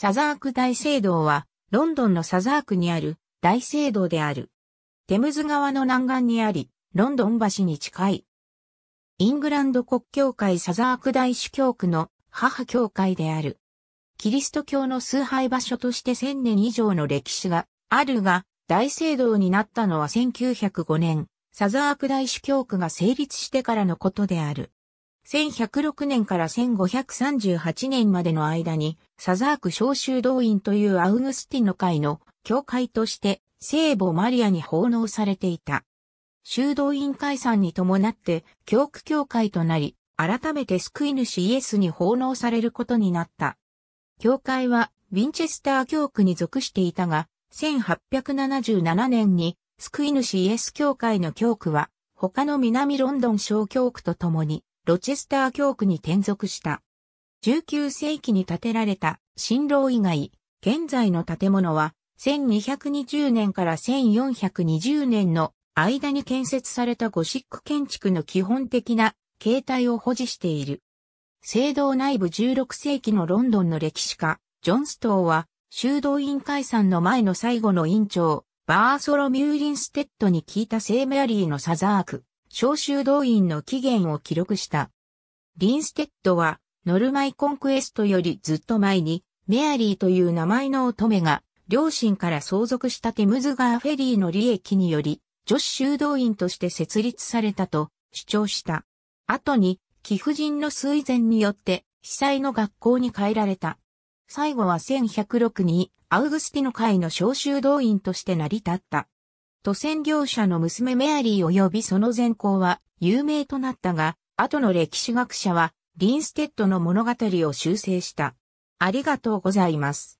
サザーク大聖堂は、ロンドンのサザークにある大聖堂である。テムズ川の南岸にあり、ロンドン橋に近い。イングランド国教会サザーク大主教区の母教会である。キリスト教の崇拝場所として1000年以上の歴史があるが、大聖堂になったのは1905年、サザーク大主教区が成立してからのことである。1106年から1538年までの間に、サザーク召集動員というアウグスティノ会の教会として聖母マリアに奉納されていた。修道院解散に伴って教区教会となり、改めて救い主イエスに奉納されることになった。教会はウィンチェスター教区に属していたが、1877年に救い主イエス教会の教区は他の南ロンドン小教区と共にロチェスター教区に転属した。19世紀に建てられた新郎以外、現在の建物は1220年から1420年の間に建設されたゴシック建築の基本的な形態を保持している。聖堂内部16世紀のロンドンの歴史家、ジョンストーは、修道院解散の前の最後の院長、バーソロ・ミューリンステッドに聞いた聖メアリーのサザーク、招集動員の起源を記録した。リンステッドは、ノルマイコンクエストよりずっと前に、メアリーという名前の乙女が、両親から相続したテムズガーフェリーの利益により、女子修道院として設立されたと主張した。後に、貴婦人の推薦によって、被災の学校に変えられた。最後は1106に、アウグスティの会の招集動員として成り立った。渡船業者の娘メアリー及びその前行は有名となったが、後の歴史学者は、リンステッドの物語を修正した。ありがとうございます。